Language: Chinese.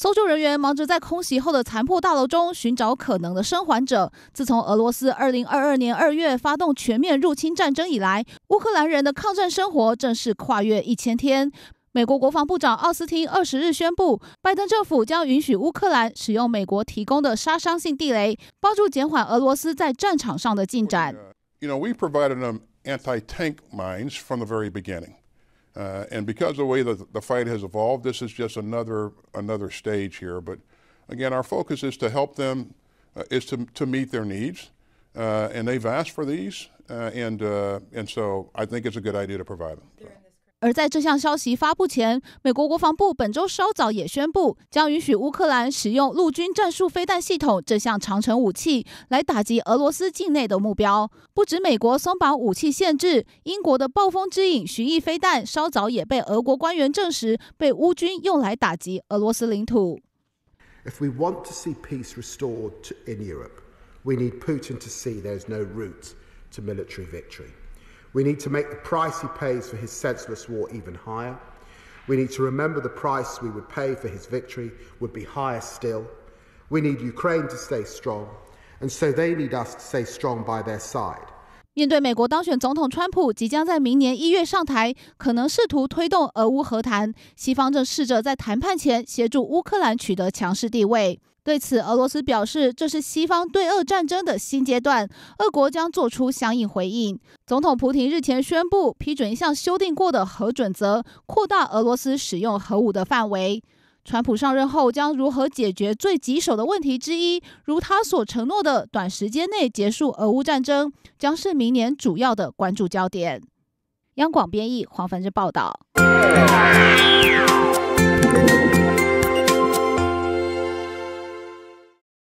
搜救人员忙着在空袭后的残破大楼中寻找可能的生还者。自从俄罗斯二零二二年二月发动全面入侵战争以来，乌克兰人的抗战生活正式跨越一千天。美国国防部长奥斯汀二十日宣布，拜登政府将允许乌克兰使用美国提供的杀伤性地雷，帮助减缓俄罗斯在战场上的进展。You know, we provided them anti-tank mines from the very beginning. Uh, and because of the way that the fight has evolved, this is just another another stage here. But again, our focus is to help them, uh, is to, to meet their needs, uh, and they've asked for these, uh, and uh, and so I think it's a good idea to provide them. So. 而在这项消息发布前，美国国防部本周稍早也宣布，将允许乌克兰使用陆军战术飞弹系统这项长城武器来打击俄罗斯境内的目标。不止美国松绑武器限制，英国的暴风之影巡弋飞弹稍早也被俄国官员证实被乌军用来打击俄罗斯领土。If we want to see peace restored in Europe, we need Putin to see there's no route to military victory. We need to make the price he pays for his senseless war even higher. We need to remember the price we would pay for his victory would be higher still. We need Ukraine to stay strong, and so they need us to stay strong by their side. 面对美国当选总统川普即将在明年一月上台，可能试图推动俄乌和谈，西方正试着在谈判前协助乌克兰取得强势地位。对此，俄罗斯表示这是西方对俄战争的新阶段，俄国将做出相应回应。总统普京日前宣布批准一项修订过的核准则，扩大俄罗斯使用核武的范围。川普上任后将如何解决最棘手的问题之一，如他所承诺的短时间内结束俄乌战争，将是明年主要的关注焦点。央广编译黄凡志报道。